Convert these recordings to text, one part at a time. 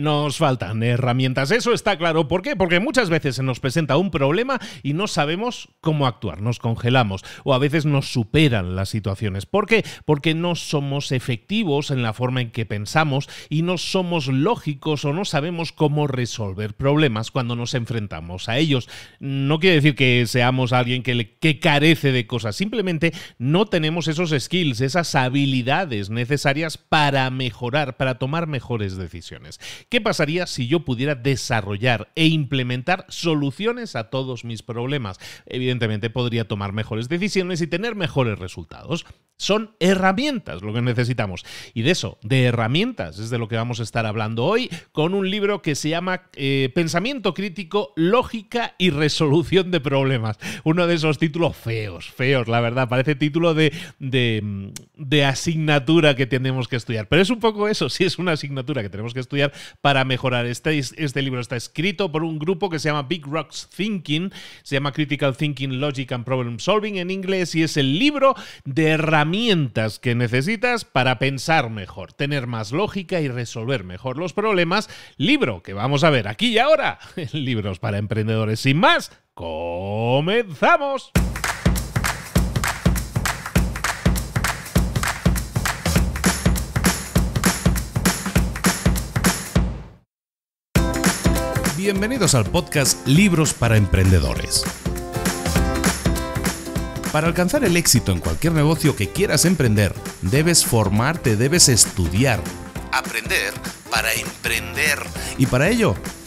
Nos faltan herramientas, eso está claro. ¿Por qué? Porque muchas veces se nos presenta un problema y no sabemos cómo actuar, nos congelamos o a veces nos superan las situaciones. ¿Por qué? Porque no somos efectivos en la forma en que pensamos y no somos lógicos o no sabemos cómo resolver problemas cuando nos enfrentamos a ellos. No quiere decir que seamos alguien que, que carece de cosas, simplemente no tenemos esos skills, esas habilidades necesarias para mejorar, para tomar mejores decisiones. ¿Qué pasaría si yo pudiera desarrollar e implementar soluciones a todos mis problemas? Evidentemente podría tomar mejores decisiones y tener mejores resultados. Son herramientas lo que necesitamos. Y de eso, de herramientas, es de lo que vamos a estar hablando hoy con un libro que se llama eh, Pensamiento Crítico, Lógica y Resolución de Problemas. Uno de esos títulos feos, feos, la verdad. Parece título de, de asignatura que tenemos que estudiar. Pero es un poco eso, sí es una asignatura que tenemos que estudiar para mejorar. Este, este libro está escrito por un grupo que se llama Big Rocks Thinking, se llama Critical Thinking, Logic and Problem Solving en inglés y es el libro de herramientas que necesitas para pensar mejor, tener más lógica y resolver mejor los problemas. Libro que vamos a ver aquí y ahora, Libros para Emprendedores. Sin más, comenzamos. Bienvenidos al podcast Libros para Emprendedores. Para alcanzar el éxito en cualquier negocio que quieras emprender, debes formarte, debes estudiar, aprender para emprender. Y para ello,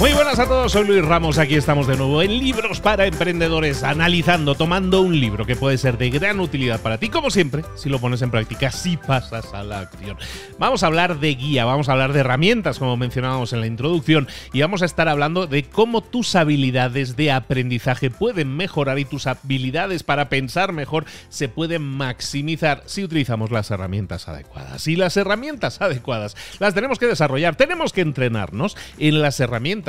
Muy buenas a todos, soy Luis Ramos, aquí estamos de nuevo en Libros para Emprendedores, analizando, tomando un libro que puede ser de gran utilidad para ti, como siempre, si lo pones en práctica, si pasas a la acción. Vamos a hablar de guía, vamos a hablar de herramientas, como mencionábamos en la introducción, y vamos a estar hablando de cómo tus habilidades de aprendizaje pueden mejorar y tus habilidades para pensar mejor se pueden maximizar si utilizamos las herramientas adecuadas. Y las herramientas adecuadas las tenemos que desarrollar, tenemos que entrenarnos en las herramientas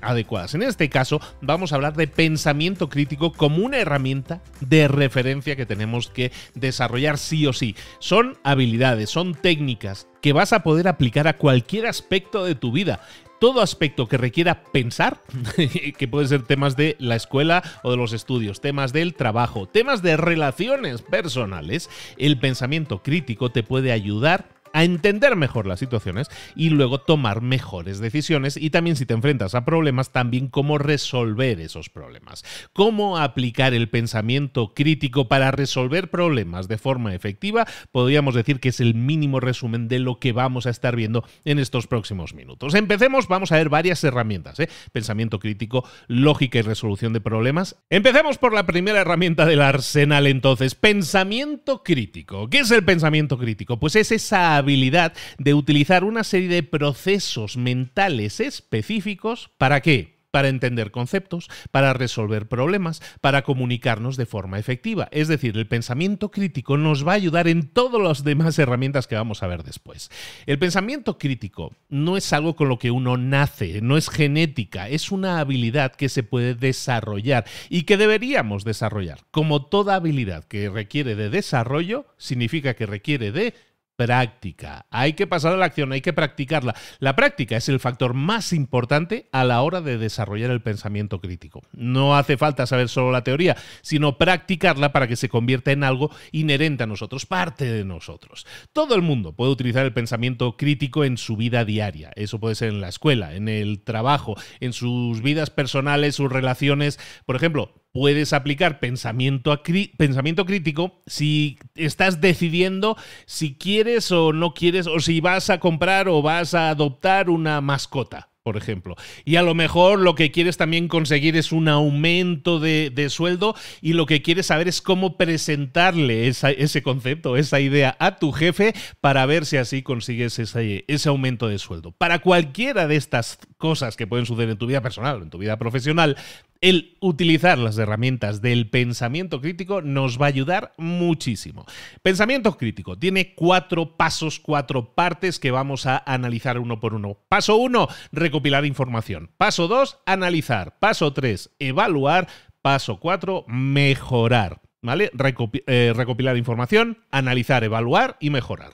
adecuadas. En este caso, vamos a hablar de pensamiento crítico como una herramienta de referencia que tenemos que desarrollar sí o sí. Son habilidades, son técnicas que vas a poder aplicar a cualquier aspecto de tu vida todo aspecto que requiera pensar, que puede ser temas de la escuela o de los estudios, temas del trabajo, temas de relaciones personales, el pensamiento crítico te puede ayudar a entender mejor las situaciones y luego tomar mejores decisiones y también si te enfrentas a problemas, también cómo resolver esos problemas, cómo aplicar el pensamiento crítico para resolver problemas de forma efectiva, podríamos decir que es el mínimo resumen de lo que vamos a estar viendo en estos próximos minutos. Empecemos, vamos a ver varias herramientas, ¿eh? pensamiento crítico, lógica y resolución de problemas. Empecemos por la primera herramienta del arsenal entonces, pensamiento crítico. ¿Qué es el pensamiento crítico? Pues es esa habilidad de utilizar una serie de procesos mentales específicos para qué? para entender conceptos, para resolver problemas, para comunicarnos de forma efectiva. Es decir, el pensamiento crítico nos va a ayudar en todas las demás herramientas que vamos a ver después. El pensamiento crítico no es algo con lo que uno nace, no es genética, es una habilidad que se puede desarrollar y que deberíamos desarrollar. Como toda habilidad que requiere de desarrollo, significa que requiere de práctica. Hay que pasar a la acción, hay que practicarla. La práctica es el factor más importante a la hora de desarrollar el pensamiento crítico. No hace falta saber solo la teoría, sino practicarla para que se convierta en algo inherente a nosotros, parte de nosotros. Todo el mundo puede utilizar el pensamiento crítico en su vida diaria. Eso puede ser en la escuela, en el trabajo, en sus vidas personales, sus relaciones. Por ejemplo, puedes aplicar pensamiento, pensamiento crítico si estás decidiendo si quieres o no quieres, o si vas a comprar o vas a adoptar una mascota por ejemplo. Y a lo mejor lo que quieres también conseguir es un aumento de, sueldo y lo que quieres saber es cómo presentarle ese concepto, esa idea a tu jefe para ver si así consigues ese, ese aumento de sueldo. Para cualquiera de estas cosas que pueden suceder en tu vida personal o en tu vida profesional, el utilizar las herramientas del pensamiento crítico nos va a ayudar muchísimo. Pensamiento crítico tiene cuatro pasos, cuatro partes que vamos a analizar uno por uno. Paso uno, recopilar información. Paso dos, analizar. Paso tres, evaluar. Paso cuatro, mejorar. ¿Vale? Eh, recopilar información, analizar, evaluar y mejorar.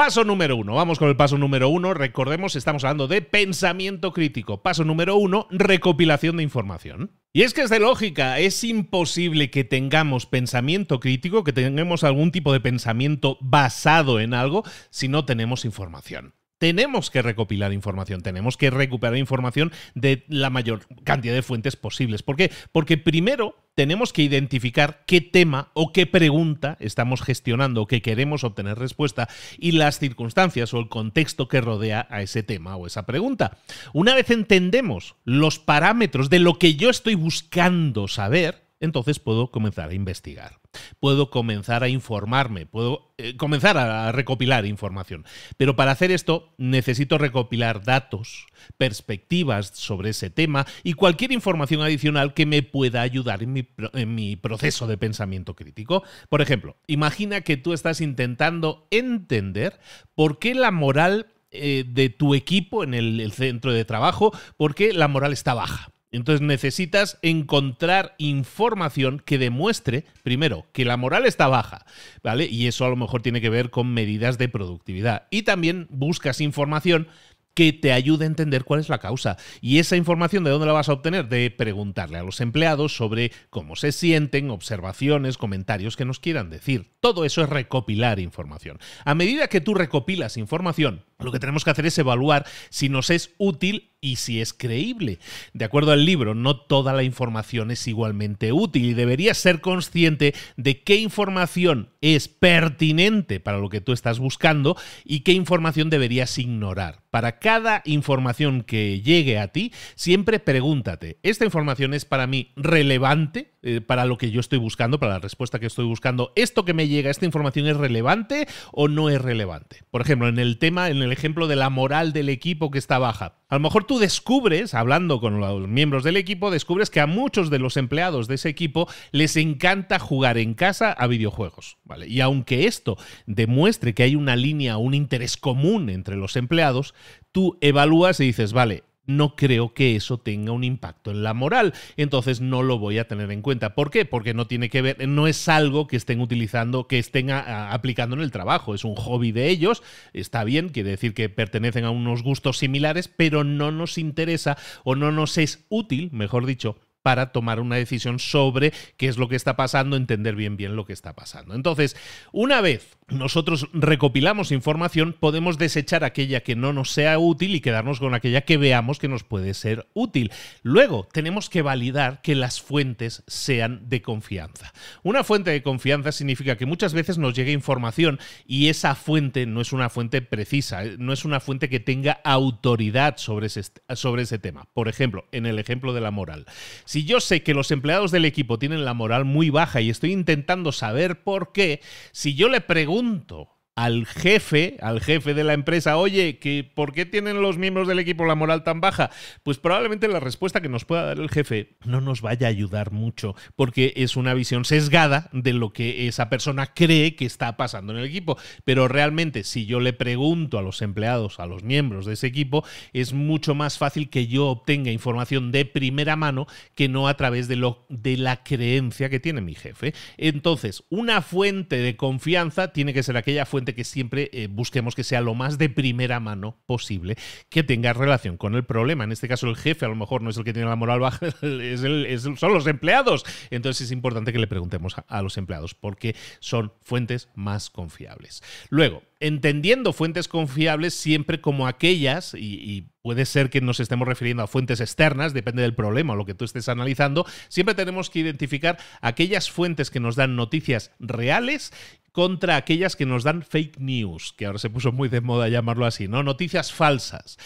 Paso número uno, vamos con el paso número uno. Recordemos, estamos hablando de pensamiento crítico. Paso número uno, recopilación de información. Y es que es de lógica, es imposible que tengamos pensamiento crítico, que tengamos algún tipo de pensamiento basado en algo, si no tenemos información tenemos que recopilar información, tenemos que recuperar información de la mayor cantidad de fuentes posibles. ¿Por qué? Porque primero tenemos que identificar qué tema o qué pregunta estamos gestionando, o que queremos obtener respuesta y las circunstancias o el contexto que rodea a ese tema o esa pregunta. Una vez entendemos los parámetros de lo que yo estoy buscando saber, entonces puedo comenzar a investigar, puedo comenzar a informarme, puedo eh, comenzar a recopilar información. Pero para hacer esto necesito recopilar datos, perspectivas sobre ese tema y cualquier información adicional que me pueda ayudar en mi, en mi proceso de pensamiento crítico. Por ejemplo, imagina que tú estás intentando entender por qué la moral eh, de tu equipo en el, centro de trabajo qué la moral está baja. Entonces necesitas encontrar información que demuestre, primero, que la moral está baja, ¿vale? Y eso a lo mejor tiene que ver con medidas de productividad. Y también buscas información que te ayude a entender cuál es la causa. Y esa información, ¿de dónde la vas a obtener? De preguntarle a los empleados sobre cómo se sienten, observaciones, comentarios que nos quieran decir. Todo eso es recopilar información. A medida que tú recopilas información, lo que tenemos que hacer es evaluar si nos es útil y si es creíble. De acuerdo al libro, no toda la información es igualmente útil y deberías ser consciente de qué información es pertinente para lo que tú estás buscando y qué información deberías ignorar. Para cada información que llegue a ti, siempre pregúntate, ¿esta información es para mí relevante? Eh, para lo que yo estoy buscando, para la respuesta que estoy buscando. ¿Esto que me llega, esta información es relevante o no es relevante? Por ejemplo, en el tema, en el ejemplo de la moral del equipo que está baja. A lo mejor tú descubres, hablando con los miembros del equipo, descubres que a muchos de los empleados de ese equipo les encanta jugar en casa a videojuegos. ¿vale? Y aunque esto demuestre que hay una línea, un interés común entre los empleados, tú evalúas y dices, vale, no creo que eso tenga un impacto en la moral. Entonces no lo voy a tener en cuenta. ¿Por qué? Porque no tiene que ver, no es algo que estén utilizando, que estén aplicando en el trabajo. Es un hobby de ellos. Está bien, quiere decir que pertenecen a unos gustos similares, pero no nos interesa o no nos es útil, mejor dicho, para tomar una decisión sobre qué es lo que está pasando, entender bien bien lo que está pasando. Entonces, una vez nosotros recopilamos información, podemos desechar aquella que no nos sea útil y quedarnos con aquella que veamos que nos puede ser útil. Luego, tenemos que validar que las fuentes sean de confianza. Una fuente de confianza significa que muchas veces nos llega información y esa fuente no es una fuente precisa, eh, no es una fuente que tenga autoridad sobre ese, sobre ese tema. Por ejemplo, en el ejemplo de la moral. Si yo sé que los empleados del equipo tienen la moral muy baja y estoy intentando saber por qué, si yo le pregunto al jefe, al jefe de la empresa, oye, que ¿por qué tienen los miembros del equipo la moral tan baja? Pues probablemente la respuesta que nos pueda dar el jefe no nos vaya a ayudar mucho, porque es una visión sesgada de lo que esa persona cree que está pasando en el equipo. Pero realmente, si yo le pregunto a los empleados, a los miembros de ese equipo, es mucho más fácil que yo obtenga información de primera mano que no a través de, lo, de la creencia que tiene mi jefe. Entonces, una fuente de confianza tiene que ser aquella fuente que siempre eh, busquemos que sea lo más de primera mano posible que tenga relación con el problema. En este caso, el jefe a lo mejor no es el que tiene la moral baja, son los empleados. Entonces es importante que le preguntemos a, los empleados porque son fuentes más confiables. Luego, entendiendo fuentes confiables siempre como aquellas, y, puede ser que nos estemos refiriendo a fuentes externas, depende del problema o lo que tú estés analizando, siempre tenemos que identificar aquellas fuentes que nos dan noticias reales contra aquellas que nos dan fake news, que ahora se puso muy de moda llamarlo así, ¿no? Noticias falsas.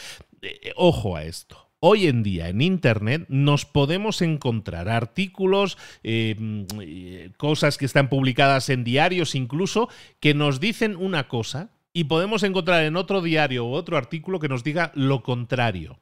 Eh, eh, ojo a esto hoy en día en Internet nos podemos encontrar artículos, eh, mm, cosas que están publicadas en diarios incluso, que nos dicen una cosa y podemos encontrar en otro diario o otro artículo que nos diga lo contrario.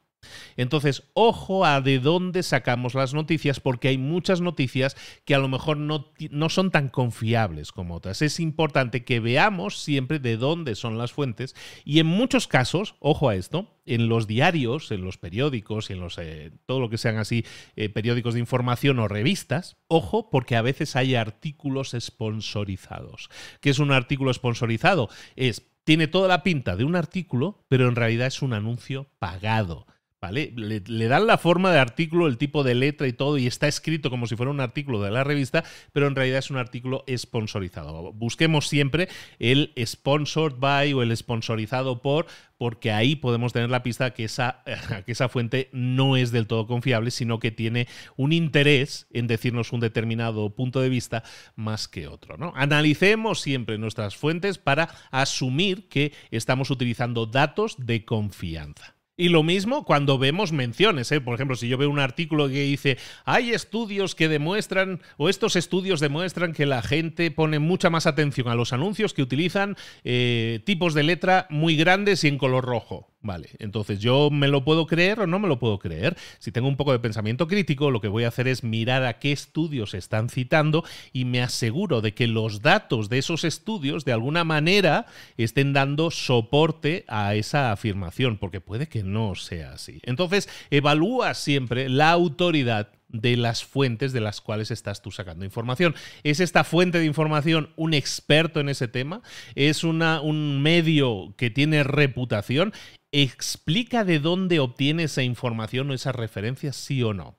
Entonces, ojo a de dónde sacamos las noticias, porque hay muchas noticias que a lo mejor no, no, son tan confiables como otras. Es importante que veamos siempre de dónde son las fuentes y en muchos casos, ojo a esto, en los diarios, en los periódicos, en los, eh, todo lo que sean así, eh, periódicos de información o revistas, ojo porque a veces hay artículos sponsorizados. ¿Qué es un artículo sponsorizado? Es tiene toda la pinta de un artículo, pero en realidad es un anuncio pagado. ¿Vale? Le, le, dan la forma de artículo, el tipo de letra y todo, y está escrito como si fuera un artículo de la revista, pero en realidad es un artículo sponsorizado. Busquemos siempre el sponsored by o el sponsorizado por, porque ahí podemos tener la pista que esa, que esa fuente no es del todo confiable, sino que tiene un interés en decirnos un determinado punto de vista más que otro. ¿no? Analicemos siempre nuestras fuentes para asumir que estamos utilizando datos de confianza. Y lo mismo cuando vemos menciones, ¿eh? por ejemplo, si yo veo un artículo que dice, hay estudios que demuestran, o estos estudios demuestran que la gente pone mucha más atención a los anuncios que utilizan eh, tipos de letra muy grandes y en color rojo. Vale, entonces yo me lo puedo creer o no me lo puedo creer. Si tengo un poco de pensamiento crítico, lo que voy a hacer es mirar a qué estudios están citando y me aseguro de que los datos de esos estudios de alguna manera estén dando soporte a esa afirmación, porque puede que no sea así. Entonces, evalúa siempre la autoridad de las fuentes de las cuales estás tú sacando información. ¿Es esta fuente de información un experto en ese tema? ¿Es una, un medio que tiene reputación? ¿Explica de dónde obtiene esa información o esa referencia, sí o no?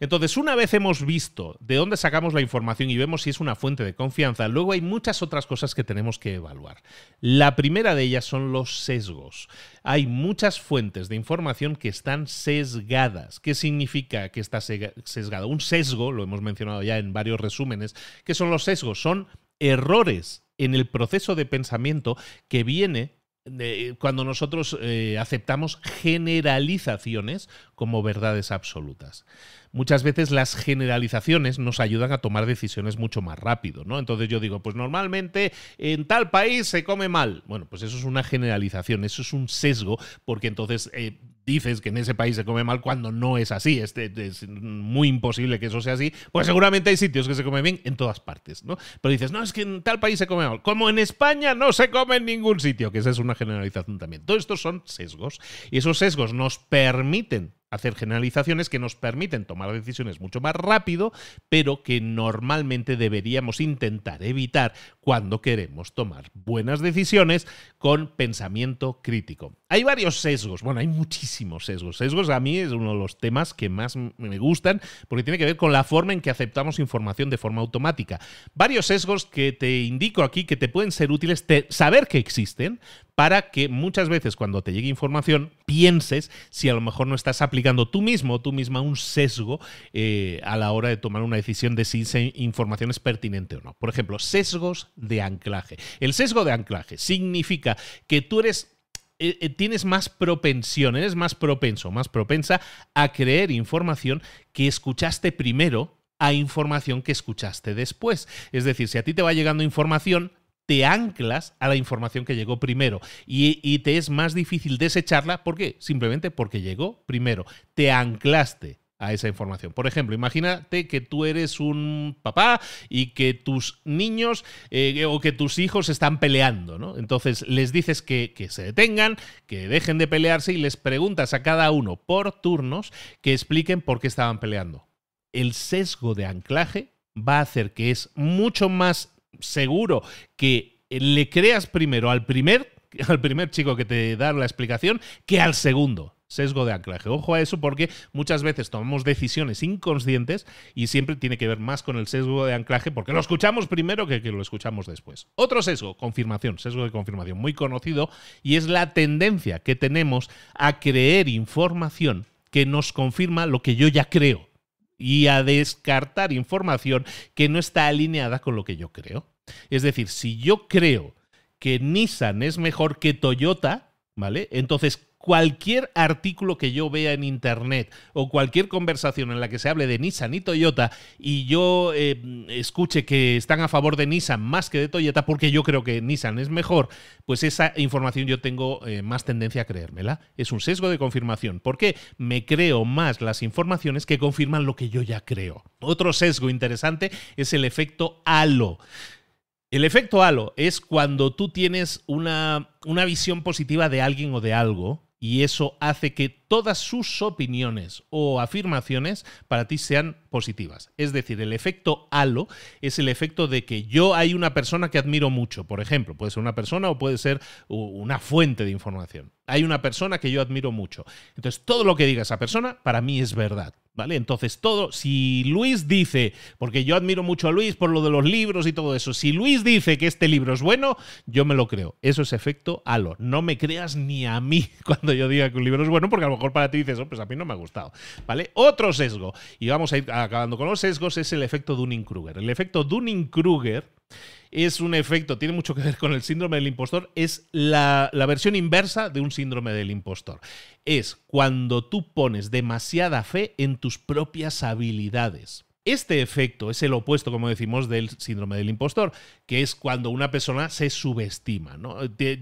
Entonces, una vez hemos visto de dónde sacamos la información y vemos si es una fuente de confianza, luego hay muchas otras cosas que tenemos que evaluar. La primera de ellas son los sesgos. Hay muchas fuentes de información que están sesgadas. ¿Qué significa que está sesgada? Un sesgo, lo hemos mencionado ya en varios resúmenes, ¿qué son los sesgos? Son errores en el proceso de pensamiento que viene eh, cuando nosotros eh, aceptamos generalizaciones como verdades absolutas. Muchas veces las generalizaciones nos ayudan a tomar decisiones mucho más rápido, ¿no? Entonces yo digo, pues normalmente en tal país se come mal. Bueno, pues eso es una generalización, eso es un sesgo, porque entonces eh, dices que en ese país se come mal cuando no es así, este, es, muy imposible que eso sea así, pues seguramente hay sitios que se come bien en todas partes, ¿no? Pero dices, no, es que en tal país se come mal, como en España no se come en ningún sitio, que esa es una generalización también. Todos estos son sesgos y esos sesgos nos permiten hacer generalizaciones que nos permiten tomar decisiones mucho más rápido, pero que normalmente deberíamos intentar evitar cuando queremos tomar buenas decisiones con pensamiento crítico. Hay varios sesgos, bueno, hay muchísimos sesgos. Sesgos a mí es uno de los temas que más me gustan porque tiene que ver con la forma en que aceptamos información de forma automática. Varios sesgos que te indico aquí que te pueden ser útiles saber que existen, para que muchas veces cuando te llegue información pienses si a lo mejor no estás aplicando tú mismo o tú misma un sesgo eh, a la hora de tomar una decisión de si esa información es pertinente o no. Por ejemplo, sesgos de anclaje. El sesgo de anclaje significa que tú eres eh, eh, tienes más propensión, eres más propenso, más propensa a creer información que escuchaste primero a información que escuchaste después. Es decir, si a ti te va llegando información, te anclas a la información que llegó primero y, te es más difícil desecharla. ¿Por qué? Simplemente porque llegó primero. Te anclaste a esa información. Por ejemplo, imagínate que tú eres un papá y que tus niños eh, o que tus hijos están peleando, ¿no? Entonces les dices que, que se detengan, que dejen de pelearse y les preguntas a cada uno por turnos que expliquen por qué estaban peleando. El sesgo de anclaje va a hacer que es mucho más seguro que eh, le creas primero al primer, al primer chico que te da la explicación que al segundo sesgo de anclaje. Ojo a eso porque muchas veces tomamos decisiones inconscientes y siempre tiene que ver más con el sesgo de anclaje porque lo escuchamos primero que, que lo escuchamos después. Otro sesgo, confirmación, sesgo de confirmación muy conocido y es la tendencia que tenemos a creer información que nos confirma lo que yo ya creo y a descartar información que no está alineada con lo que yo creo. Es decir, si yo creo que Nissan es mejor que Toyota, ¿vale? Entonces cualquier artículo que yo vea en internet o cualquier conversación en la que se hable de Nissan y Toyota y yo eh, escuche que están a favor de Nissan más que de Toyota porque yo creo que Nissan es mejor, pues esa información yo tengo eh, más tendencia a creérmela. Es un sesgo de confirmación porque me creo más las informaciones que confirman lo que yo ya creo. Otro sesgo interesante es el efecto halo. El efecto halo es cuando tú tienes una, una visión positiva de alguien o de algo y eso hace que todas sus opiniones o afirmaciones para ti sean positivas. Es decir, el efecto halo es el efecto de que yo hay una persona que admiro mucho, por ejemplo, puede ser una persona o puede ser una fuente de información. Hay una persona que yo admiro mucho. Entonces, todo lo que diga esa persona para mí es verdad. ¿Vale? Entonces, todo, si Luis dice, porque yo admiro mucho a Luis por lo de los libros y todo eso, si Luis dice que este libro es bueno, yo me lo creo. Eso es efecto halo. No me creas ni a mí cuando yo diga que un libro es bueno, porque a lo mejor para ti dices, oh, pues a mí no me ha gustado. ¿Vale? Otro sesgo, y vamos a ir acabando con los sesgos, es el efecto Dunning-Kruger. El efecto Dunning-Kruger es un efecto, tiene mucho que ver con el síndrome del impostor, es la, versión inversa de un síndrome del impostor. Es cuando tú pones demasiada fe en tus propias habilidades. Este efecto es el opuesto, como decimos, del síndrome del impostor, que es cuando una persona se subestima.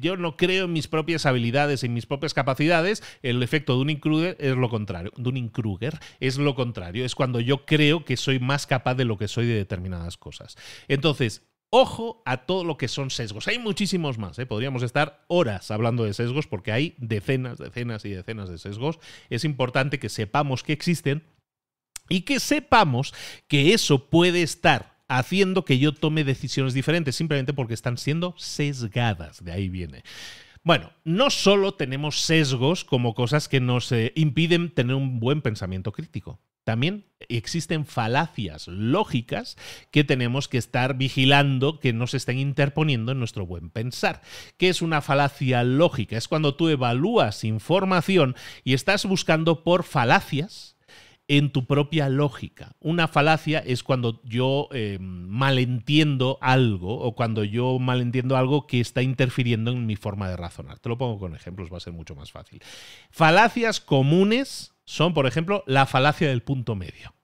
Yo no creo en mis propias habilidades, en mis propias capacidades. El efecto de un incruger es lo contrario. de un es lo contrario. Es cuando yo creo que soy más capaz de lo que soy de determinadas cosas. Entonces, Ojo a todo lo que son sesgos. Hay muchísimos más. ¿eh? Podríamos estar horas hablando de sesgos porque hay decenas, decenas y decenas de sesgos. Es importante que sepamos que existen y que sepamos que eso puede estar haciendo que yo tome decisiones diferentes simplemente porque están siendo sesgadas. De ahí viene. Bueno, no solo tenemos sesgos como cosas que nos eh, impiden tener un buen pensamiento crítico. También existen falacias lógicas que tenemos que estar vigilando que no se estén interponiendo en nuestro buen pensar. ¿Qué es una falacia lógica? Es cuando tú evalúas información y estás buscando por falacias en tu propia lógica. Una falacia es cuando yo eh, malentiendo algo o cuando yo malentiendo algo que está interfiriendo en mi forma de razonar. Te lo pongo con ejemplos, va a ser mucho más fácil. Falacias comunes son, por ejemplo, la falacia del punto medio.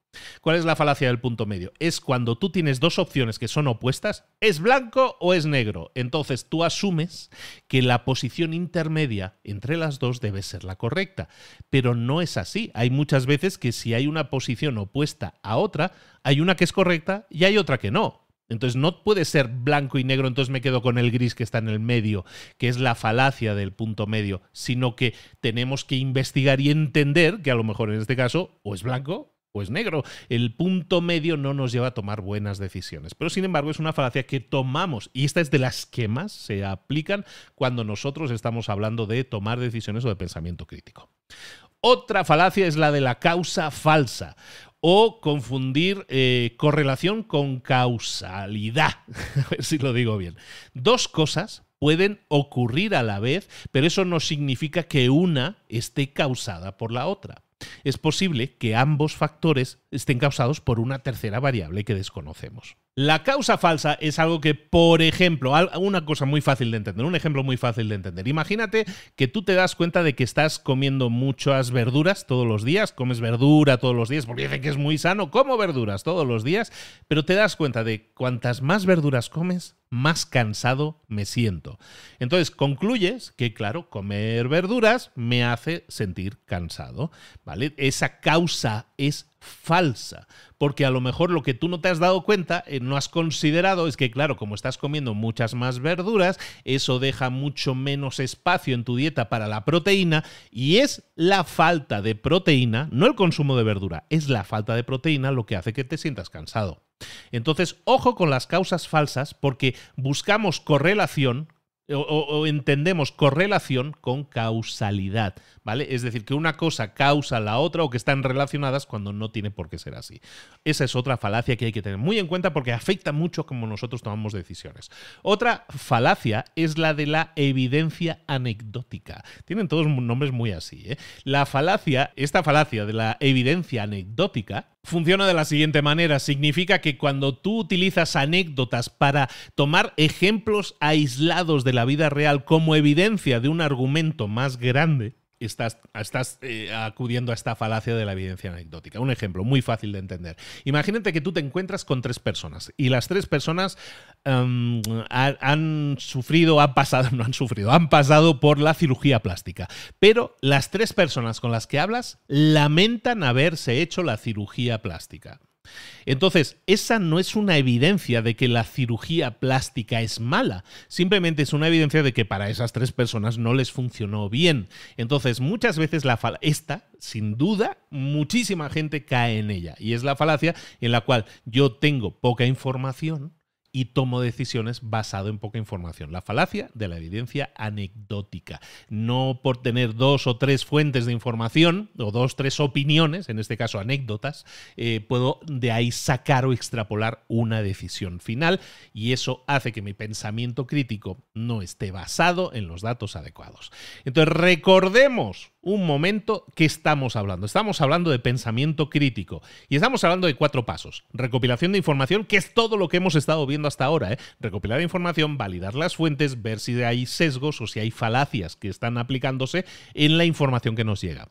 ¿Cuál es la falacia del punto medio? Es cuando tú tienes dos opciones que son opuestas, es blanco o es negro. Entonces tú asumes que la posición intermedia entre las dos debe ser la correcta. Pero no es así. Hay muchas veces que si hay una posición opuesta a otra, hay una que es correcta y hay otra que no. Entonces no puede ser blanco y negro, entonces me quedo con el gris que está en el medio, que es la falacia del punto medio, sino que tenemos que investigar y entender que a lo mejor en este caso o es blanco o es negro. El punto medio no nos lleva a tomar buenas decisiones, pero sin embargo es una falacia que tomamos y esta es de las que más se aplican cuando nosotros estamos hablando de tomar decisiones o de pensamiento crítico. Otra falacia es la de la causa falsa o confundir eh, correlación con causalidad. a ver si lo digo bien. Dos cosas pueden ocurrir a la vez, pero eso no significa que una esté causada por la otra. Es posible que ambos factores estén causados por una tercera variable que desconocemos. La causa falsa es algo que, por ejemplo, una cosa muy fácil de entender, un ejemplo muy fácil de entender. Imagínate que tú te das cuenta de que estás comiendo muchas verduras todos los días, comes verdura todos los días, porque dicen que es muy sano, como verduras todos los días, pero te das cuenta de cuantas más verduras comes, más cansado me siento. Entonces concluyes que, claro, comer verduras me hace sentir cansado, ¿vale? Esa causa es falsa, porque a lo mejor lo que tú no te has dado cuenta, eh, no has considerado, es que claro, como estás comiendo muchas más verduras, eso deja mucho menos espacio en tu dieta para la proteína y es la falta de proteína, no el consumo de verdura, es la falta de proteína lo que hace que te sientas cansado. Entonces, ojo con las causas falsas porque buscamos correlación o, entendemos correlación con causalidad. ¿vale? Es decir, que una cosa causa la otra o que están relacionadas cuando no tiene por qué ser así. Esa es otra falacia que hay que tener muy en cuenta porque afecta mucho como nosotros tomamos decisiones. Otra falacia es la de la evidencia anecdótica. Tienen todos nombres muy así, ¿eh? La falacia, esta falacia de la evidencia anecdótica funciona de la siguiente manera. Significa que cuando tú utilizas anécdotas para tomar ejemplos aislados de la vida real como evidencia de un argumento más grande, estás, eh, acudiendo a esta falacia de la evidencia anecdótica. Un ejemplo muy fácil de entender. Imagínate que tú te encuentras con tres personas y las tres personas em, han sufrido, han pasado, no han sufrido, han pasado por la cirugía plástica. Pero las tres personas con las que hablas lamentan haberse hecho la cirugía plástica. Entonces, esa no es una evidencia de que la cirugía plástica es mala, simplemente es una evidencia de que para esas tres personas no les funcionó bien. Entonces, muchas veces la esta, sin duda, muchísima gente cae en ella y es la falacia en la cual yo tengo poca información y tomo decisiones basado en poca información. La falacia de la evidencia anecdótica. No por tener dos o tres fuentes de información o dos, o tres opiniones, en este caso anécdotas, eh, puedo de ahí sacar o extrapolar una decisión final y eso hace que mi pensamiento crítico no esté basado en los datos adecuados. Entonces recordemos un momento que estamos hablando. Estamos hablando de pensamiento crítico y estamos hablando de cuatro pasos. Recopilación de información, que es todo lo que hemos estado viendo hasta ahora. ¿eh? Recopilar información, validar las fuentes, ver si hay sesgos o si hay falacias que están aplicándose en la información que nos llega.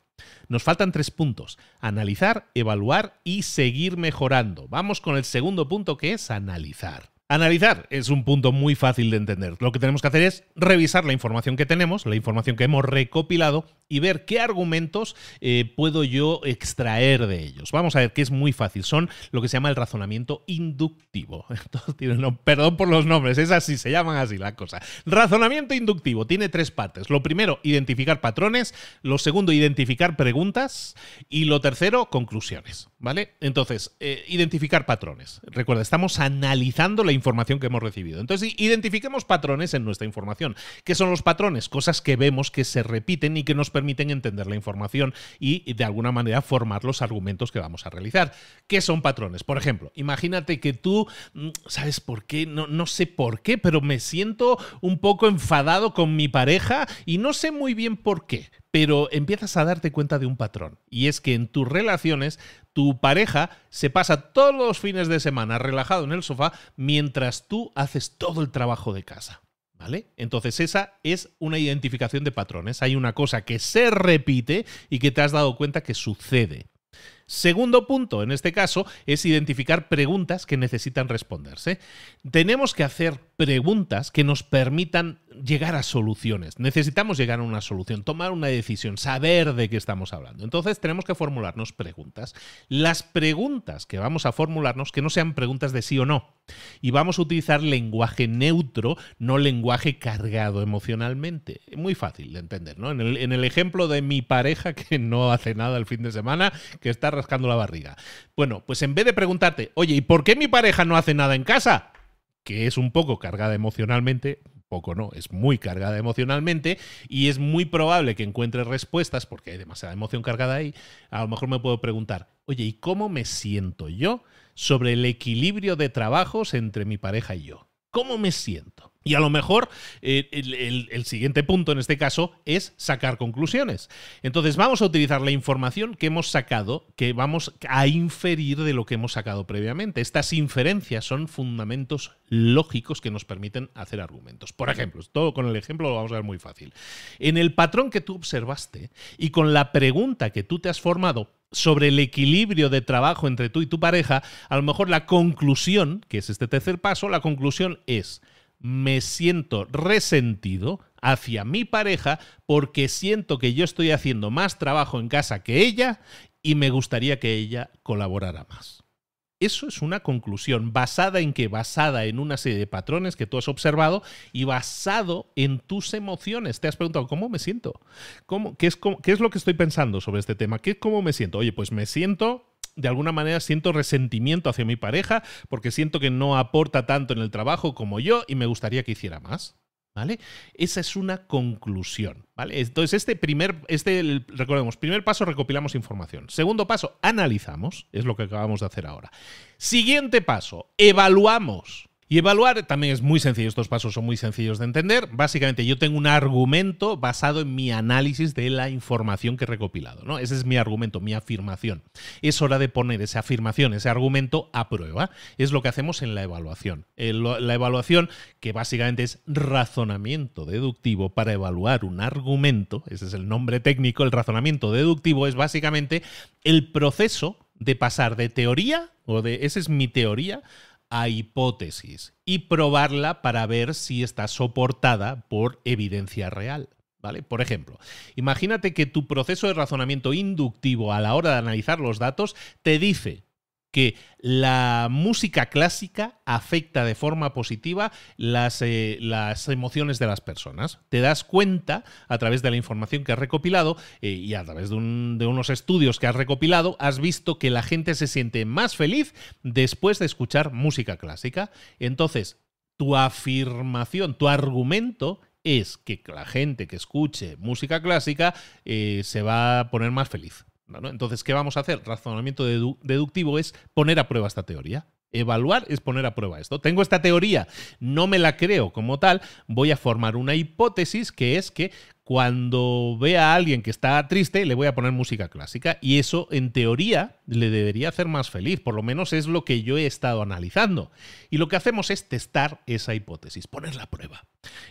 Nos faltan tres puntos. Analizar, evaluar y seguir mejorando. Vamos con el segundo punto que es analizar. Analizar es un punto muy fácil de entender. Lo que tenemos que hacer es revisar la información que tenemos, la información que hemos recopilado y ver qué argumentos eh, puedo yo extraer de ellos. Vamos a ver que es muy fácil. Son lo que se llama el razonamiento inductivo. perdón por los nombres, es así, se llaman así la cosa. Razonamiento inductivo tiene tres partes. Lo primero, identificar patrones. Lo segundo, identificar preguntas. Y lo tercero, conclusiones. ¿Vale? Entonces, eh, identificar patrones. Recuerda, estamos analizando la información que hemos recibido. Entonces, identifiquemos patrones en nuestra información. ¿Qué son los patrones? Cosas que vemos que se repiten y que nos permiten entender la información y de alguna manera formar los argumentos que vamos a realizar. ¿Qué son patrones? Por ejemplo, imagínate que tú, mm, ¿sabes por qué? No, no sé por qué, pero me siento un poco enfadado con mi pareja y no sé muy bien por qué pero empiezas a darte cuenta de un patrón, y es que en tus relaciones tu pareja se pasa todos los fines de semana relajado en el sofá mientras tú haces todo el trabajo de casa. ¿Vale? Entonces esa es una identificación de patrones. Hay una cosa que se repite y que te has dado cuenta que sucede. Segundo punto, en este caso, es identificar preguntas que necesitan responderse. Tenemos que hacer preguntas que nos permitan llegar a soluciones. Necesitamos llegar a una solución, tomar una decisión, saber de qué estamos hablando. Entonces tenemos que formularnos preguntas. Las preguntas que vamos a formularnos que no sean preguntas de sí o no. Y vamos a utilizar lenguaje neutro, no lenguaje cargado emocionalmente. Muy fácil de entender, ¿no? En el, en el ejemplo de mi pareja que no hace nada el fin de semana, que está rascando la barriga. Bueno, pues en vez de preguntarte, oye, ¿y por qué mi pareja no hace nada en casa? Que es un poco cargada emocionalmente, poco no, es muy cargada emocionalmente y es muy probable que encuentre respuestas, porque hay demasiada emoción cargada ahí, a lo mejor me puedo preguntar, oye, ¿y cómo me siento yo sobre el equilibrio de trabajos entre mi pareja y yo? ¿Cómo me siento? Y a lo mejor eh, el, el, siguiente punto en este caso es sacar conclusiones. Entonces vamos a utilizar la información que hemos sacado, que vamos a inferir de lo que hemos sacado previamente. Estas inferencias son fundamentos lógicos que nos permiten hacer argumentos. Por ejemplo, todo con el ejemplo lo vamos a ver muy fácil. En el patrón que tú observaste y con la pregunta que tú te has formado, sobre el equilibrio de trabajo entre tú y tu pareja, a lo mejor la conclusión, que es este tercer paso, la conclusión es, me siento resentido hacia mi pareja porque siento que yo estoy haciendo más trabajo en casa que ella y me gustaría que ella colaborara más. Eso es una conclusión basada en qué, basada en una serie de patrones que tú has observado y basado en tus emociones. Te has preguntado cómo me siento, ¿Cómo, qué, es, lo que estoy pensando sobre este tema, ¿Qué, cómo me siento. Oye, pues me siento de alguna manera siento resentimiento hacia mi pareja porque siento que no aporta tanto en el trabajo como yo y me gustaría que hiciera más. ¿Vale? Esa es una conclusión, ¿vale? Entonces, este primer, este, recordemos, primer paso, recopilamos información. Segundo paso, analizamos, es lo que acabamos de hacer ahora. Siguiente paso, evaluamos. Y evaluar también es muy sencillo, estos pasos son muy sencillos de entender. Básicamente yo tengo un argumento basado en mi análisis de la información que he recopilado. ¿no? Ese es mi argumento, mi afirmación. Es hora de poner esa afirmación, ese argumento a prueba. Es lo que hacemos en la evaluación. Eh, la evaluación, que básicamente es razonamiento deductivo para evaluar un argumento, ese es el nombre técnico, el razonamiento deductivo es básicamente el proceso de pasar de teoría, o de, esa es mi teoría, a hipótesis y probarla para ver si está soportada por evidencia real. ¿Vale? Por ejemplo, imagínate que tu proceso de razonamiento inductivo a la hora de analizar los datos te dice que la música clásica afecta de forma positiva las, eh, las, emociones de las personas. Te das cuenta a través de la información que has recopilado eh, y a través de, unos estudios que has recopilado, has visto que la gente se siente más feliz después de escuchar música clásica. Entonces, tu afirmación, tu argumento es que la gente que escuche música clásica eh, se va a poner más feliz. Entonces, ¿qué vamos a hacer? Razonamiento deductivo es poner a prueba esta teoría. Evaluar es poner a prueba esto. Tengo esta teoría, no me la creo como tal, voy a formar una hipótesis que es que cuando vea a alguien que está triste, le voy a poner música clásica. Y eso, en teoría, le debería hacer más feliz. Por lo menos es lo que yo he estado analizando. Y lo que hacemos es testar esa hipótesis, ponerla a prueba.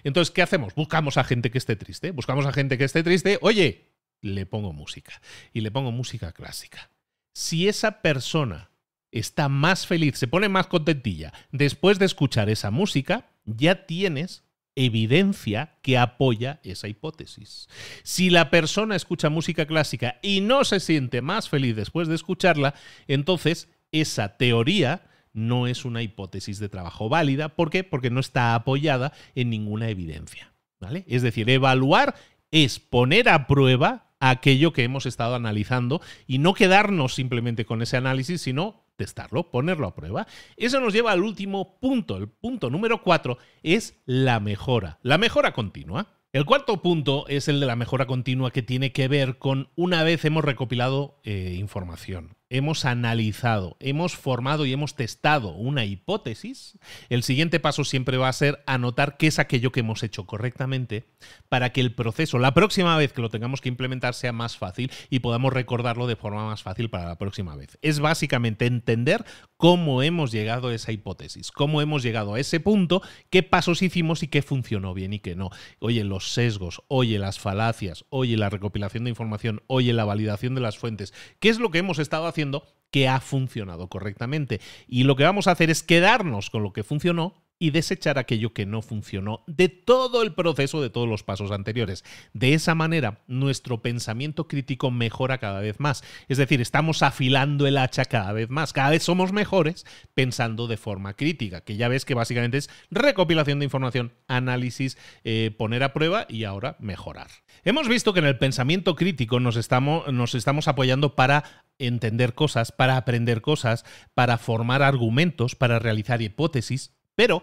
Entonces, ¿qué hacemos? Buscamos a gente que esté triste. Buscamos a gente que esté triste. Oye, le pongo música y le pongo música clásica. Si esa persona está más feliz, se pone más contentilla después de escuchar esa música, ya tienes evidencia que apoya esa hipótesis. Si la persona escucha música clásica y no se siente más feliz después de escucharla, entonces esa teoría no es una hipótesis de trabajo válida. ¿Por qué? Porque no está apoyada en ninguna evidencia. ¿vale? Es decir, evaluar es poner a prueba aquello que hemos estado analizando y no quedarnos simplemente con ese análisis, sino testarlo, ponerlo a prueba. Eso nos lleva al último punto. El punto número cuatro es la mejora, la mejora continua. El cuarto punto es el de la mejora continua que tiene que ver con una vez hemos recopilado eh, información hemos analizado, hemos formado y hemos testado una hipótesis, el siguiente paso siempre va a ser anotar qué es aquello que hemos hecho correctamente para que el proceso, la próxima vez que lo tengamos que implementar, sea más fácil y podamos recordarlo de forma más fácil para la próxima vez. Es básicamente entender cómo hemos llegado a esa hipótesis, cómo hemos llegado a ese punto, qué pasos hicimos y qué funcionó bien y qué no. Oye, los sesgos, oye, las falacias, oye, la recopilación de información, oye, la validación de las fuentes. ¿Qué es lo que hemos estado haciendo? que ha funcionado correctamente. Y lo que vamos a hacer es quedarnos con lo que funcionó y desechar aquello que no funcionó de todo el proceso, de todos los pasos anteriores. De esa manera, nuestro pensamiento crítico mejora cada vez más. Es decir, estamos afilando el hacha cada vez más. Cada vez somos mejores pensando de forma crítica, que ya ves que básicamente es recopilación de información, análisis, eh, poner a prueba y ahora mejorar. Hemos visto que en el pensamiento crítico nos estamos apoyando para entender cosas, para aprender cosas, para formar argumentos, para realizar hipótesis, pero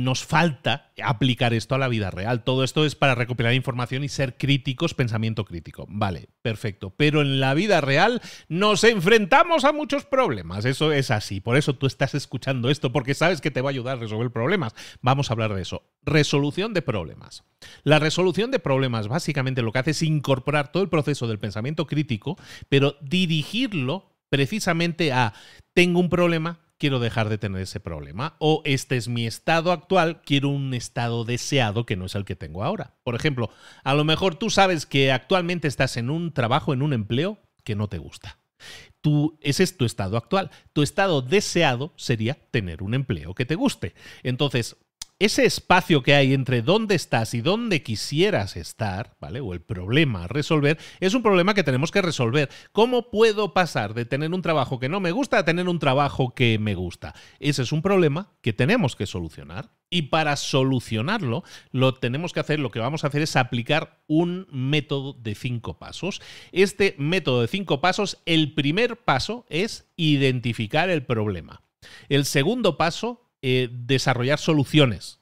nos falta aplicar esto a la vida real. Todo esto es para recopilar información y ser críticos, pensamiento crítico. Vale, perfecto. Pero en la vida real nos enfrentamos a muchos problemas. Eso es así. Por eso tú estás escuchando esto, porque sabes que te va a ayudar a resolver problemas. Vamos a hablar de eso. Resolución de problemas. La resolución de problemas básicamente lo que hace es incorporar todo el proceso del pensamiento crítico, pero dirigirlo precisamente a, tengo un problema, quiero dejar de tener ese problema. O este es mi estado actual, quiero un estado deseado que no es el que tengo ahora. Por ejemplo, a lo mejor tú sabes que actualmente estás en un trabajo, en un empleo que no te gusta. Tú, ese es tu estado actual. Tu estado deseado sería tener un empleo que te guste. Entonces, ese espacio que hay entre dónde estás y dónde quisieras estar, ¿vale? O el problema a resolver, es un problema que tenemos que resolver. ¿Cómo puedo pasar de tener un trabajo que no me gusta a tener un trabajo que me gusta? Ese es un problema que tenemos que solucionar. Y para solucionarlo, lo tenemos que hacer, lo que vamos a hacer es aplicar un método de cinco pasos. Este método de cinco pasos, el primer paso es identificar el problema. El segundo paso eh, desarrollar soluciones.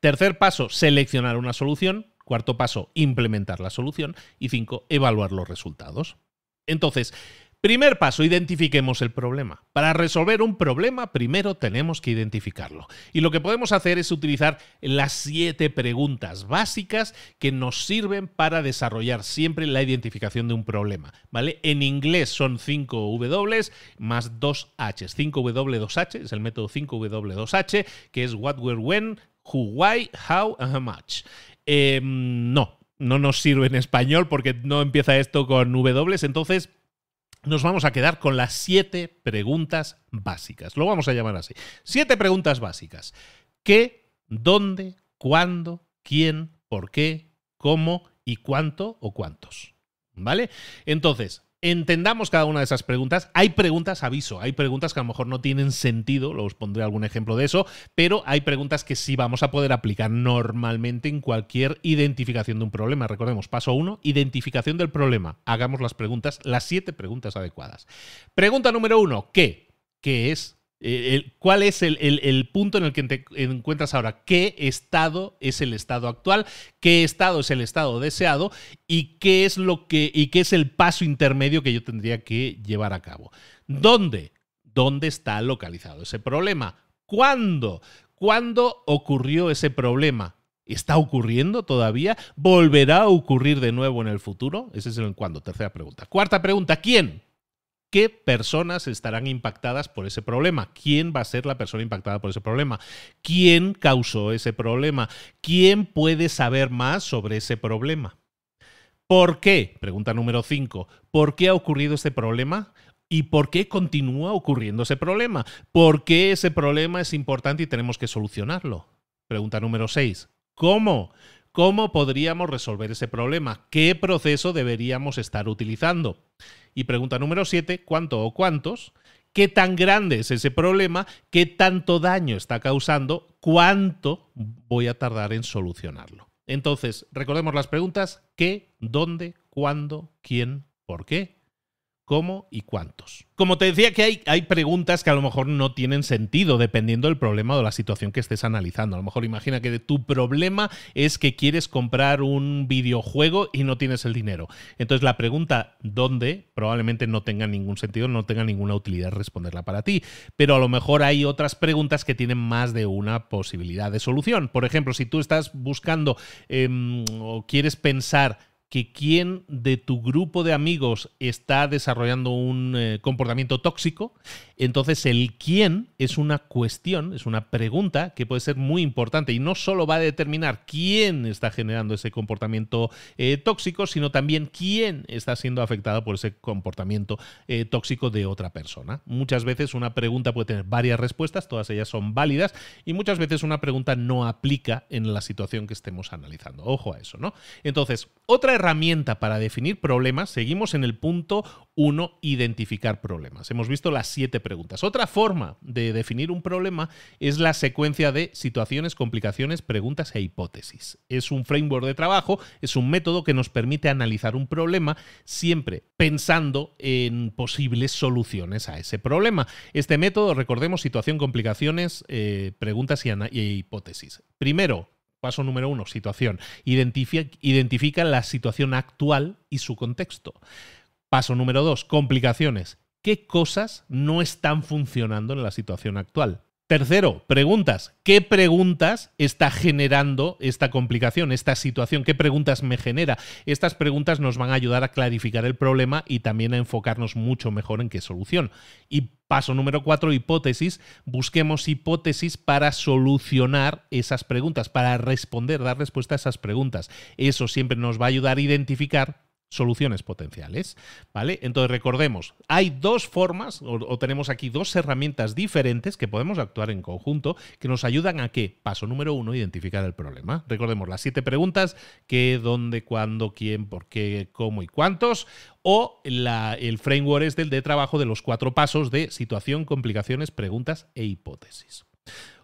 Tercer paso, seleccionar una solución. Cuarto paso, implementar la solución. Y cinco, evaluar los resultados. Entonces, Primer paso, identifiquemos el problema. Para resolver un problema, primero tenemos que identificarlo. Y lo que podemos hacer es utilizar las siete preguntas básicas que nos sirven para desarrollar siempre la identificación de un problema. ¿vale? En inglés son 5 W más 2 H. 5 W 2 H es el método 5 W 2 H, que es what, where, when, who, why, how, and how much. Em, no, no nos sirve en español porque no empieza esto con W, entonces nos vamos a quedar con las siete preguntas básicas. Lo vamos a llamar así. Siete preguntas básicas. ¿Qué, dónde, cuándo, quién, por qué, cómo y cuánto o cuántos? ¿Vale? Entonces, entendamos cada una de esas preguntas. Hay preguntas, aviso, hay preguntas que a lo mejor no tienen sentido, os pondré algún ejemplo de eso, pero hay preguntas que sí vamos a poder aplicar normalmente en cualquier identificación de un problema. Recordemos, paso uno, identificación del problema. Hagamos las preguntas, las siete preguntas adecuadas. Pregunta número uno, ¿qué? ¿Qué es eh, ¿Cuál es el, punto en el que te encuentras ahora? ¿Qué estado es el estado actual? ¿Qué estado es el estado deseado? ¿Y qué es lo que y qué es el paso intermedio que yo tendría que llevar a cabo? ¿Dónde? ¿Dónde está localizado ese problema? ¿Cuándo? ¿Cuándo ocurrió ese problema? ¿Está ocurriendo todavía? ¿Volverá a ocurrir de nuevo en el futuro? Ese es el cuándo. Tercera pregunta. Cuarta pregunta, ¿quién? ¿Qué personas estarán impactadas por ese problema? ¿Quién va a ser la persona impactada por ese problema? ¿Quién causó ese problema? ¿Quién puede saber más sobre ese problema? ¿Por qué? Pregunta número 5. ¿Por qué ha ocurrido este problema? ¿Y por qué continúa ocurriendo ese problema? ¿Por qué ese problema es importante y tenemos que solucionarlo? Pregunta número 6. ¿Cómo? ¿Cómo podríamos resolver ese problema? ¿Qué proceso deberíamos estar utilizando? Y pregunta número siete, ¿cuánto o cuántos? ¿Qué tan grande es ese problema? ¿Qué tanto daño está causando? ¿Cuánto voy a tardar en solucionarlo? Entonces, recordemos las preguntas, ¿qué, dónde, cuándo, quién, por qué cómo y cuántos. Como te decía que hay, preguntas que a lo mejor no tienen sentido dependiendo del problema o la situación que estés analizando. A lo mejor imagina que tu problema es que quieres comprar un videojuego y no tienes el dinero. Entonces la pregunta ¿dónde? probablemente no tenga ningún sentido, no tenga ninguna utilidad responderla para ti. Pero a lo mejor hay otras preguntas que tienen más de una posibilidad de solución. Por ejemplo, si tú estás buscando em, o quieres pensar que quién de tu grupo de amigos está desarrollando un eh, comportamiento tóxico, entonces el quién es una cuestión, es una pregunta que puede ser muy importante y no solo va a determinar quién está generando ese comportamiento eh, tóxico, sino también quién está siendo afectado por ese comportamiento eh, tóxico de otra persona. Muchas veces una pregunta puede tener varias respuestas, todas ellas son válidas y muchas veces una pregunta no aplica en la situación que estemos analizando. Ojo a eso, ¿no? Entonces, otra herramienta para definir problemas, seguimos en el punto 1, identificar problemas. Hemos visto las siete preguntas. Otra forma de definir un problema es la secuencia de situaciones, complicaciones, preguntas e hipótesis. Es un framework de trabajo, es un método que nos permite analizar un problema siempre pensando en posibles soluciones a ese problema. Este método, recordemos, situación, complicaciones, eh, preguntas e y hipótesis. Primero, Paso número uno, situación. Identifica, la situación actual y su contexto. Paso número dos, complicaciones. ¿Qué cosas no están funcionando en la situación actual? Tercero, preguntas. ¿Qué preguntas está generando esta complicación, esta situación? ¿Qué preguntas me genera? Estas preguntas nos van a ayudar a clarificar el problema y también a enfocarnos mucho mejor en qué solución. Y paso número cuatro, hipótesis. Busquemos hipótesis para solucionar esas preguntas, para responder, dar respuesta a esas preguntas. Eso siempre nos va a ayudar a identificar soluciones potenciales, ¿vale? Entonces recordemos, hay dos formas o, tenemos aquí dos herramientas diferentes que podemos actuar en conjunto que nos ayudan a qué? Paso número uno, identificar el problema. Recordemos las siete preguntas, qué, dónde, cuándo, quién, por qué, cómo y cuántos, o el framework es este, del de trabajo de los cuatro pasos de situación, complicaciones, preguntas e hipótesis.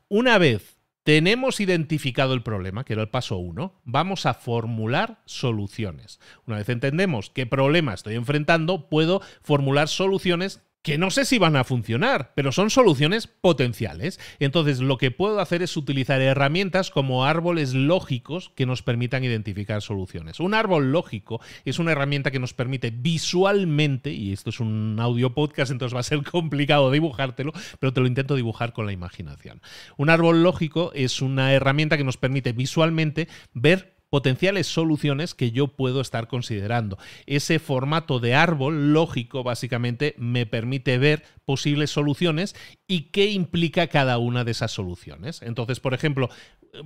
Una vez tenemos identificado el problema, que era el paso 1. Vamos a formular soluciones. Una vez entendemos qué problema estoy enfrentando, puedo formular soluciones que no sé si van a funcionar, pero son soluciones potenciales. Entonces, lo que puedo hacer es utilizar herramientas como árboles lógicos que nos permitan identificar soluciones. Un árbol lógico es una herramienta que nos permite visualmente, y esto es un audio podcast, entonces va a ser complicado dibujártelo, pero te lo intento dibujar con la imaginación. Un árbol lógico es una herramienta que nos permite visualmente ver potenciales soluciones que yo puedo estar considerando. Ese formato de árbol lógico básicamente me permite ver posibles soluciones y qué implica cada una de esas soluciones. Entonces, por ejemplo,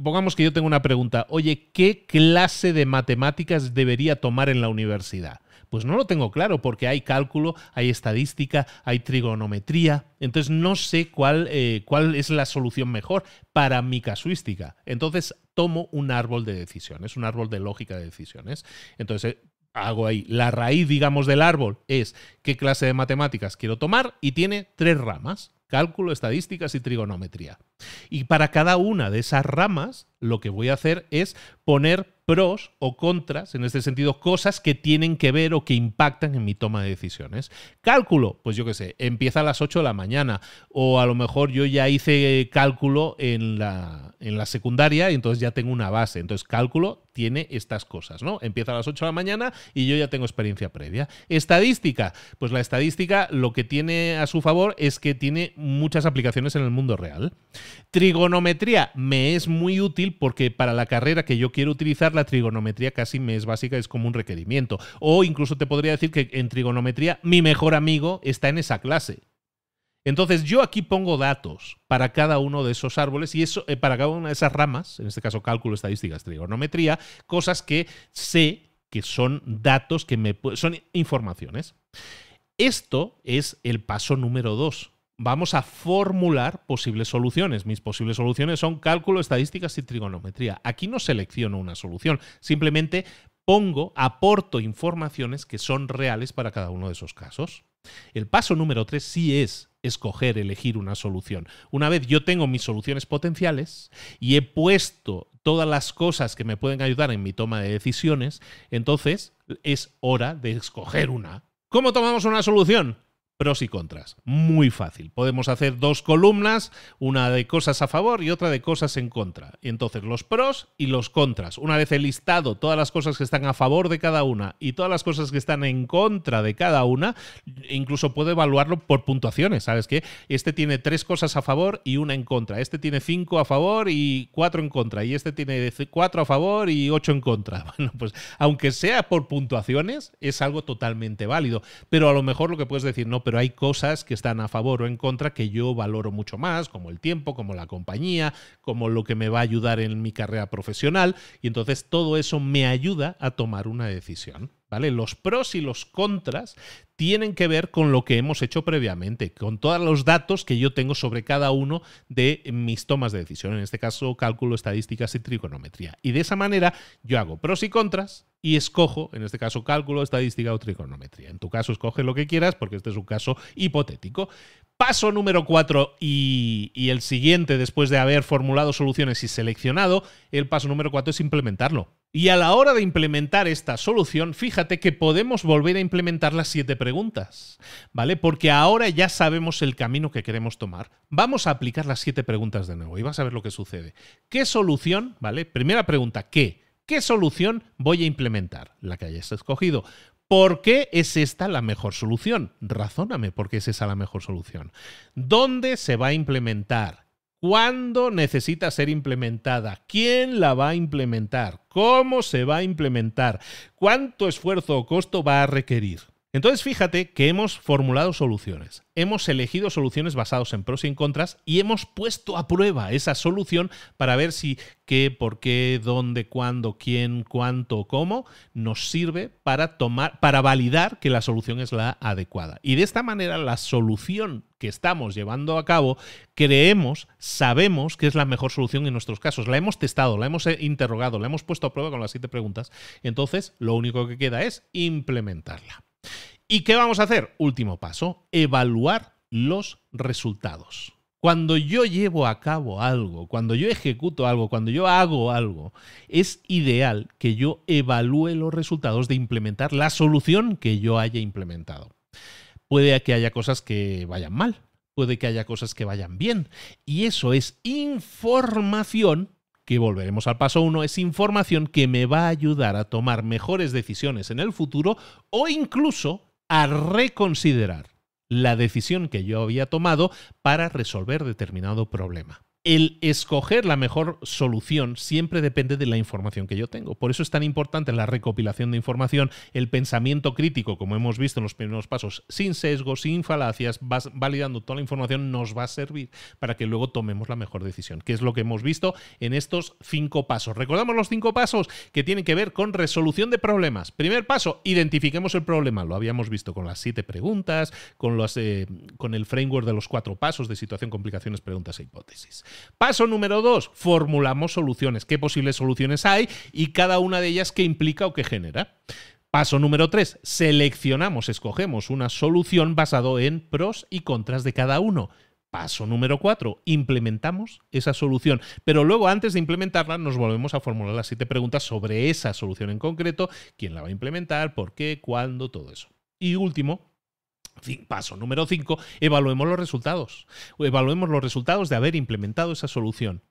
pongamos que yo tengo una pregunta, oye, ¿qué clase de matemáticas debería tomar en la universidad? Pues no lo tengo claro porque hay cálculo, hay estadística, hay trigonometría. Entonces no sé cuál, eh, cuál es la solución mejor para mi casuística. Entonces tomo un árbol de decisiones, un árbol de lógica de decisiones. Entonces hago ahí. La raíz, digamos, del árbol es qué clase de matemáticas quiero tomar y tiene tres ramas cálculo, estadísticas y trigonometría. Y para cada una de esas ramas, lo que voy a hacer es poner pros o contras, en este sentido, cosas que tienen que ver o que impactan en mi toma de decisiones. Cálculo, pues yo qué sé, empieza a las 8 de la mañana o a lo mejor yo ya hice cálculo en la, en la secundaria y entonces ya tengo una base. Entonces cálculo tiene estas cosas, ¿no? Empieza a las 8 de la mañana y yo ya tengo experiencia previa. Estadística, pues la estadística lo que tiene a su favor es que tiene muchas aplicaciones en el mundo real. Trigonometría me es muy útil porque para la carrera que yo quiero utilizar la trigonometría casi me es básica, es como un requerimiento. O incluso te podría decir que en trigonometría mi mejor amigo está en esa clase. Entonces yo aquí pongo datos para cada uno de esos árboles y eso, eh, para cada una de esas ramas, en este caso cálculo, estadísticas, trigonometría, cosas que sé que son datos que me son informaciones. Esto es el paso número dos. Vamos a formular posibles soluciones. Mis posibles soluciones son cálculo, estadísticas y trigonometría. Aquí no selecciono una solución, simplemente pongo, aporto informaciones que son reales para cada uno de esos casos. El paso número tres sí es escoger, elegir una solución. Una vez yo tengo mis soluciones potenciales y he puesto todas las cosas que me pueden ayudar en mi toma de decisiones, entonces es hora de escoger una. ¿Cómo tomamos una solución? pros y contras. Muy fácil. Podemos hacer dos columnas, una de cosas a favor y otra de cosas en contra. entonces los pros y los contras. Una vez he listado todas las cosas que están a favor de cada una y todas las cosas que están en contra de cada una, incluso puedo evaluarlo por puntuaciones. ¿Sabes qué? Este tiene tres cosas a favor y una en contra. Este tiene cinco a favor y cuatro en contra. Y este tiene cuatro a favor y ocho en contra. Bueno, pues aunque sea por puntuaciones, es algo totalmente válido. Pero a lo mejor lo que puedes decir, no, pero pero hay cosas que están a favor o en contra que yo valoro mucho más, como el tiempo, como la compañía, como lo que me va a ayudar en mi carrera profesional, y entonces todo eso me ayuda a tomar una decisión. Los pros y los contras tienen que ver con lo que hemos hecho previamente, con todos los datos que yo tengo sobre cada uno de mis tomas de decisión, en este caso cálculo, estadísticas y trigonometría. Y de esa manera yo hago pros y contras y escojo, en este caso cálculo, estadística o trigonometría. En tu caso escoge lo que quieras porque este es un caso hipotético. Paso número 4 y, el siguiente, después de haber formulado soluciones y seleccionado, el paso número 4 es implementarlo. Y a la hora de implementar esta solución, fíjate que podemos volver a implementar las siete preguntas, ¿vale? Porque ahora ya sabemos el camino que queremos tomar. Vamos a aplicar las siete preguntas de nuevo y vas a ver lo que sucede. ¿Qué solución, ¿vale? Primera pregunta, ¿qué? ¿Qué solución voy a implementar? La que hayas escogido. ¿Por qué es esta la mejor solución? Razóname por qué es esa la mejor solución. ¿Dónde se va a implementar? ¿Cuándo necesita ser implementada? ¿Quién la va a implementar? ¿Cómo se va a implementar? ¿Cuánto esfuerzo o costo va a requerir? Entonces fíjate que hemos formulado soluciones, hemos elegido soluciones basadas en pros y en contras y hemos puesto a prueba esa solución para ver si qué, por qué, dónde, cuándo, quién, cuánto, cómo nos sirve para tomar para validar que la solución es la adecuada. Y de esta manera la solución que estamos llevando a cabo, creemos, sabemos que es la mejor solución en nuestros casos. La hemos testado, la hemos eh, interrogado, la hemos puesto a prueba con las siete preguntas. Entonces, lo único que queda es implementarla. ¿Y qué vamos a hacer? Último paso, evaluar los resultados. Cuando yo llevo a cabo algo, cuando yo ejecuto algo, cuando yo hago algo, es ideal que yo evalúe los resultados de implementar la solución que yo haya implementado. Puede que haya cosas que vayan mal, puede que haya cosas que vayan bien, y eso es información que volveremos al paso 1, es información que me va a ayudar a tomar mejores decisiones en el futuro o incluso a reconsiderar la decisión que yo había tomado para resolver determinado problema el escoger la mejor solución siempre depende de la información que yo tengo. Por eso es tan importante la recopilación de información, el pensamiento crítico, como hemos visto en los primeros pasos, sin sesgos, sin falacias, validando toda la información, nos va a servir para que luego tomemos la mejor decisión, que es lo que hemos visto en estos cinco pasos. Recordamos los cinco pasos que tienen que ver con resolución de problemas. Primer paso, identifiquemos el problema. Lo habíamos visto con las siete preguntas, con, eh, con el framework de los cuatro pasos de situación, complicaciones, preguntas e hipótesis. Paso número dos, formulamos soluciones. ¿Qué posibles soluciones hay? Y cada una de ellas qué implica o qué genera. Paso número tres, Seleccionamos, escogemos una solución basado en pros y contras de cada uno. Paso número cuatro, Implementamos esa solución. Pero luego, antes de implementarla, nos volvemos a formular las siete preguntas sobre esa solución en concreto, quién la va a implementar, por qué, cuándo, todo eso. Y último, Paso número 5, evaluemos los resultados. Evaluemos los resultados de haber implementado esa solución.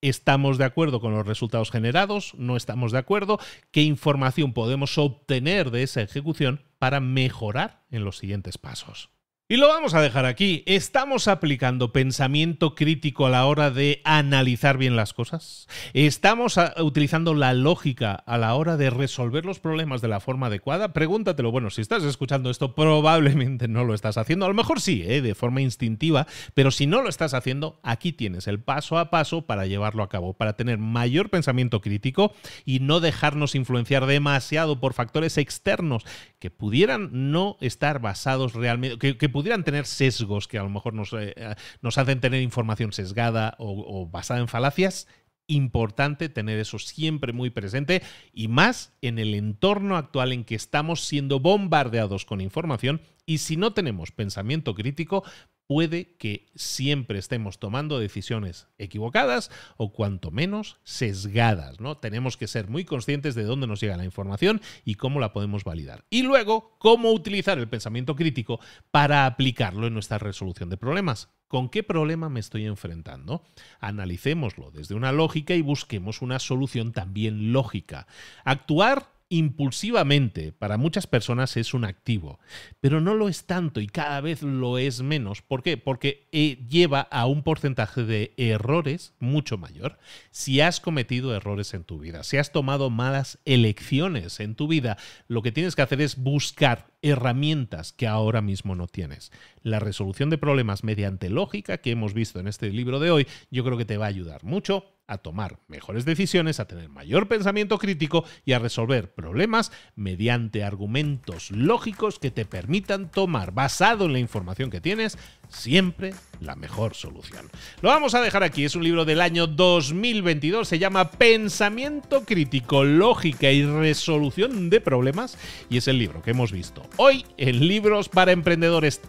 ¿Estamos de acuerdo con los resultados generados? ¿No estamos de acuerdo? ¿Qué información podemos obtener de esa ejecución para mejorar en los siguientes pasos? Y lo vamos a dejar aquí. ¿Estamos aplicando pensamiento crítico a la hora de analizar bien las cosas? ¿Estamos ah, utilizando la lógica a la hora de resolver los problemas de la forma adecuada? Pregúntatelo. Bueno, si estás escuchando esto, probablemente no lo estás haciendo. A lo mejor sí, ¿eh? de forma instintiva, pero si no lo estás haciendo, aquí tienes el paso a paso para llevarlo a cabo, para tener mayor pensamiento crítico y no dejarnos influenciar demasiado por factores externos que pudieran no estar basados realmente, pudieran tener sesgos que a lo mejor nos, eh, eh, nos hacen tener información sesgada o basada en falacias, importante tener eso siempre muy presente y más en el entorno actual en que estamos siendo bombardeados con información y si no tenemos pensamiento crítico puede que siempre estemos tomando decisiones equivocadas o cuanto menos sesgadas, ¿no? Tenemos que ser muy conscientes de dónde nos llega la información y cómo la podemos validar. Y luego, cómo utilizar el pensamiento crítico para aplicarlo en nuestra resolución de problemas. ¿Con qué problema me estoy enfrentando? Analicémoslo desde una lógica y busquemos una solución también lógica. Actuar impulsivamente para muchas personas es un activo, pero no lo es tanto y cada vez lo es menos. ¿Por qué? Porque eh, lleva a un porcentaje de errores mucho mayor. Si has cometido errores en tu vida, si has tomado malas elecciones en tu vida, lo que tienes que hacer es buscar herramientas que ahora mismo no tienes. La resolución de problemas mediante lógica que hemos visto en este libro de hoy, yo creo que te va a ayudar mucho a tomar mejores decisiones, a tener mayor pensamiento crítico y a resolver problemas mediante argumentos lógicos que te permitan tomar, basado en la información que tienes, siempre la mejor solución. Lo vamos a dejar aquí, es un libro del año 2022, se llama Pensamiento crítico, lógica y resolución de problemas y es el libro que hemos visto hoy en Libros para Emprendedores.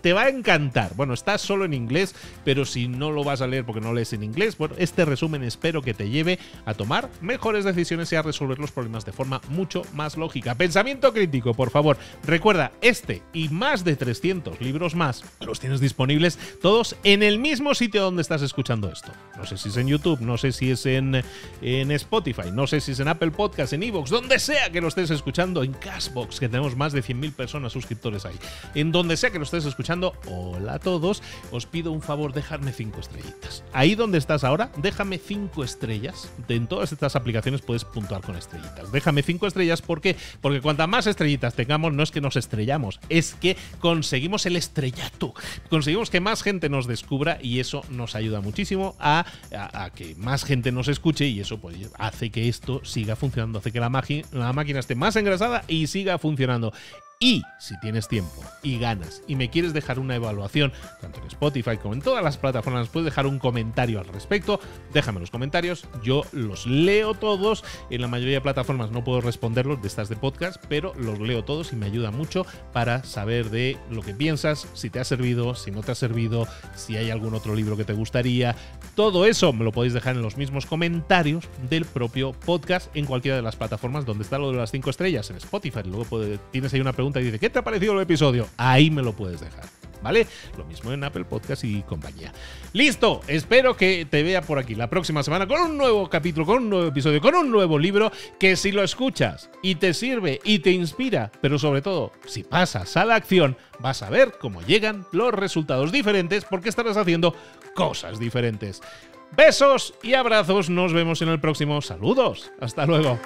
Te, va a encantar, bueno, está solo en inglés, pero si no lo vas a leer porque no lees en inglés, bueno, este resumen espero que te lleve a tomar mejores decisiones y a resolver los problemas de forma mucho más lógica. Pensamiento crítico, por favor, recuerda, este y más de 300 libros más los disponibles, todos en el mismo sitio donde estás escuchando esto. No sé si es en YouTube, no sé si es en, en Spotify, no sé si es en Apple Podcast, en Evox, donde sea que lo estés escuchando, en Cashbox, que tenemos más de 100.000 personas suscriptores ahí. En donde sea que lo estés escuchando, hola a todos, os pido un favor, dejadme cinco estrellitas. Ahí donde estás ahora, déjame cinco estrellas. En todas estas aplicaciones puedes puntuar con estrellitas. Déjame cinco estrellas, ¿por qué? Porque cuanta más estrellitas tengamos, no es que nos estrellamos, es que conseguimos el estrellato conseguimos que más gente nos descubra y eso nos ayuda muchísimo a, que más gente nos escuche y eso pues, hace que esto siga funcionando, hace que la, la máquina esté más engrasada y siga funcionando. Y si tienes tiempo y ganas y me quieres dejar una evaluación, tanto en Spotify como en todas las plataformas, puedes dejar un comentario al respecto. Déjame los comentarios, yo los leo todos. En la mayoría de plataformas no puedo responderlos de estas de podcast, pero los leo todos y me ayuda mucho para saber de lo que piensas, si te ha servido, si no te ha servido, si hay algún otro libro que te gustaría. Todo eso me lo podéis dejar en los mismos comentarios del propio podcast en cualquiera de las plataformas donde está lo de las cinco estrellas, en Spotify. Luego tienes ahí una pregunta y dice, ¿qué te ha parecido el episodio? Ahí me lo puedes dejar. ¿Vale? Lo mismo en Apple Podcast y compañía. Listo, espero que te vea por aquí la próxima semana con un nuevo capítulo, con un nuevo episodio, con un nuevo libro que si lo escuchas y te sirve y te inspira, pero sobre todo, si pasas a la acción, vas a ver cómo llegan los resultados diferentes porque estarás haciendo cosas diferentes. Besos y abrazos, nos vemos en el próximo. Saludos, hasta luego.